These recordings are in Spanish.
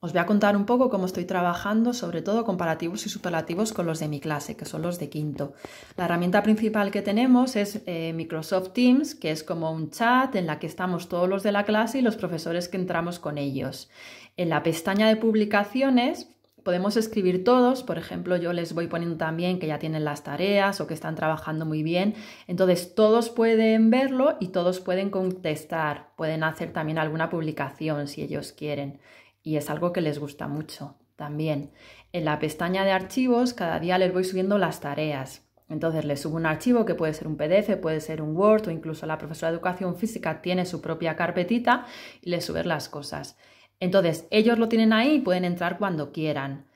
Os voy a contar un poco cómo estoy trabajando, sobre todo comparativos y superlativos con los de mi clase, que son los de quinto. La herramienta principal que tenemos es eh, Microsoft Teams, que es como un chat en la que estamos todos los de la clase y los profesores que entramos con ellos. En la pestaña de publicaciones podemos escribir todos, por ejemplo, yo les voy poniendo también que ya tienen las tareas o que están trabajando muy bien, entonces todos pueden verlo y todos pueden contestar, pueden hacer también alguna publicación si ellos quieren y es algo que les gusta mucho también. En la pestaña de archivos cada día les voy subiendo las tareas. Entonces les subo un archivo que puede ser un PDF, puede ser un Word o incluso la profesora de educación física tiene su propia carpetita y les sube las cosas. Entonces ellos lo tienen ahí y pueden entrar cuando quieran.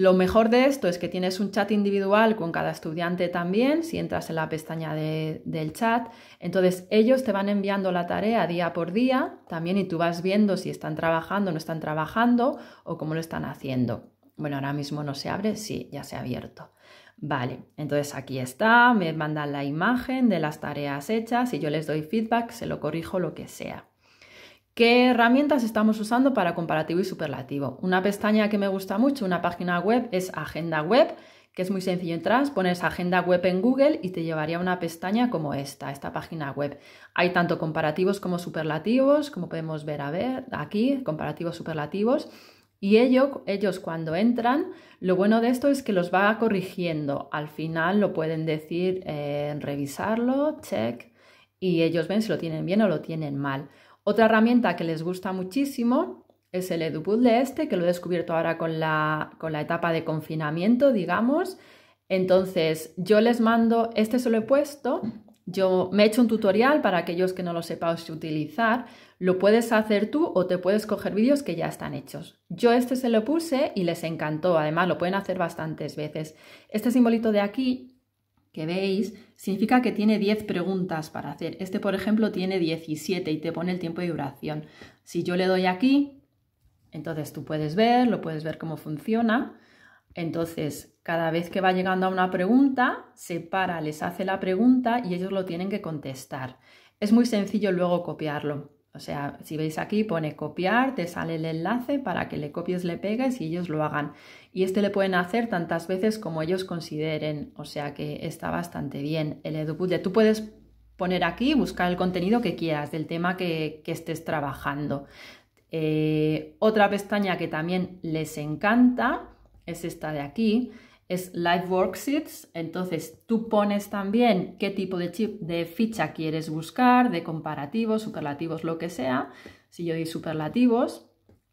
Lo mejor de esto es que tienes un chat individual con cada estudiante también, si entras en la pestaña del chat. Entonces ellos te van enviando la tarea día por día también y tú vas viendo si están trabajando no están trabajando o cómo lo están haciendo. Bueno, ahora mismo no se abre, sí, ya se ha abierto. Vale, entonces aquí está, me mandan la imagen de las tareas hechas y yo les doy feedback, se lo corrijo lo que sea. ¿Qué herramientas estamos usando para comparativo y superlativo? Una pestaña que me gusta mucho, una página web, es Agenda Web, que es muy sencillo. Entras, pones Agenda Web en Google y te llevaría una pestaña como esta, esta página web. Hay tanto comparativos como superlativos, como podemos ver, a ver, aquí, comparativos, superlativos. Y ellos cuando entran, lo bueno de esto es que los va corrigiendo. Al final lo pueden decir, eh, revisarlo, check, y ellos ven si lo tienen bien o lo tienen mal. Otra herramienta que les gusta muchísimo es el EduPuzzle este, que lo he descubierto ahora con la, con la etapa de confinamiento, digamos. Entonces, yo les mando, este se lo he puesto, yo me he hecho un tutorial para aquellos que no lo sepáis utilizar, lo puedes hacer tú o te puedes coger vídeos que ya están hechos. Yo este se lo puse y les encantó, además lo pueden hacer bastantes veces. Este simbolito de aquí que veis significa que tiene 10 preguntas para hacer. Este, por ejemplo, tiene 17 y te pone el tiempo de duración. Si yo le doy aquí, entonces tú puedes ver, lo puedes ver cómo funciona. Entonces, cada vez que va llegando a una pregunta, se para, les hace la pregunta y ellos lo tienen que contestar. Es muy sencillo luego copiarlo. O sea, si veis aquí pone copiar, te sale el enlace para que le copies, le pegues y ellos lo hagan. Y este le pueden hacer tantas veces como ellos consideren. O sea que está bastante bien el EduPuzzle. Tú puedes poner aquí, buscar el contenido que quieras del tema que, estés trabajando. Eh, otra pestaña que también les encanta es esta de aquí, es Live Worksheets, entonces tú pones también qué tipo de, chip, de ficha quieres buscar, de comparativos, superlativos, lo que sea. Si yo di superlativos,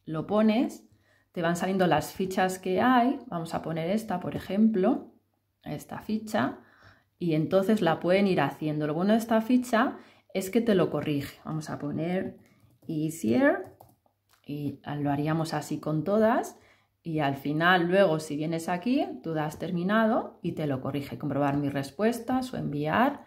lo pones, te van saliendo las fichas que hay, vamos a poner esta, por ejemplo, esta ficha, y entonces la pueden ir haciendo. Lo bueno de esta ficha es que te lo corrige. Vamos a poner easier y lo haríamos así con todas y al final, luego, si vienes aquí, tú das terminado y te lo corrige. Comprobar mis respuestas o enviar.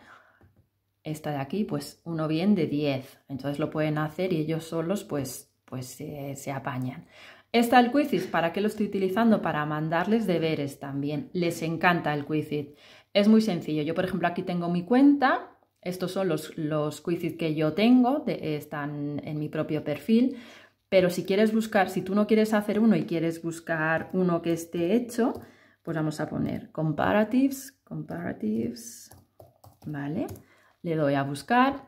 Esta de aquí, pues uno bien de 10. Entonces lo pueden hacer y ellos solos, pues, pues eh, se apañan. Está el Quizit, ¿para qué lo estoy utilizando? Para mandarles deberes también. Les encanta el Quizit. Es muy sencillo. Yo, por ejemplo, aquí tengo mi cuenta. Estos son los, los que yo tengo, están en mi propio perfil. Pero si quieres buscar, si tú no quieres hacer uno y quieres buscar uno que esté hecho, pues vamos a poner comparatives, comparatives, ¿vale? Le doy a buscar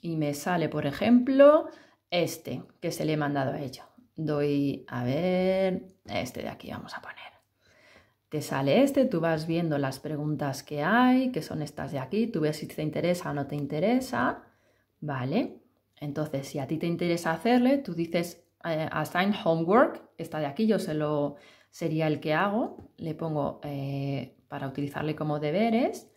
y me sale, por ejemplo, este que se le he mandado a ello. Doy, a ver, este de aquí vamos a poner. Te sale este, tú vas viendo las preguntas que hay, que son estas de aquí, tú ves si te interesa o no te interesa, ¿vale? Entonces, si a ti te interesa hacerle, tú dices eh, assign homework, esta de aquí yo se lo sería el que hago, le pongo eh, para utilizarle como deberes,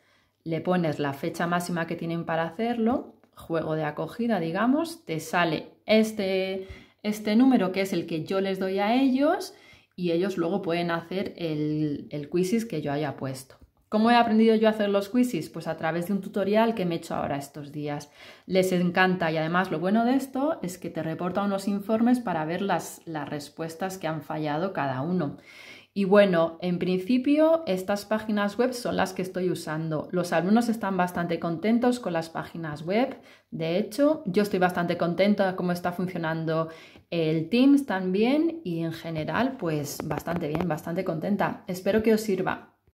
le pones la fecha máxima que tienen para hacerlo, juego de acogida, digamos, te sale este, este número que es el que yo les doy a ellos y ellos luego pueden hacer el, el que yo haya puesto. ¿Cómo he aprendido yo a hacer los quizzes? Pues a través de un tutorial que me he hecho ahora estos días. Les encanta y además lo bueno de esto es que te reporta unos informes para ver las, las respuestas que han fallado cada uno. Y bueno, en principio estas páginas web son las que estoy usando. Los alumnos están bastante contentos con las páginas web. De hecho, yo estoy bastante contenta de cómo está funcionando el Teams también y en general pues bastante bien, bastante contenta. Espero que os sirva.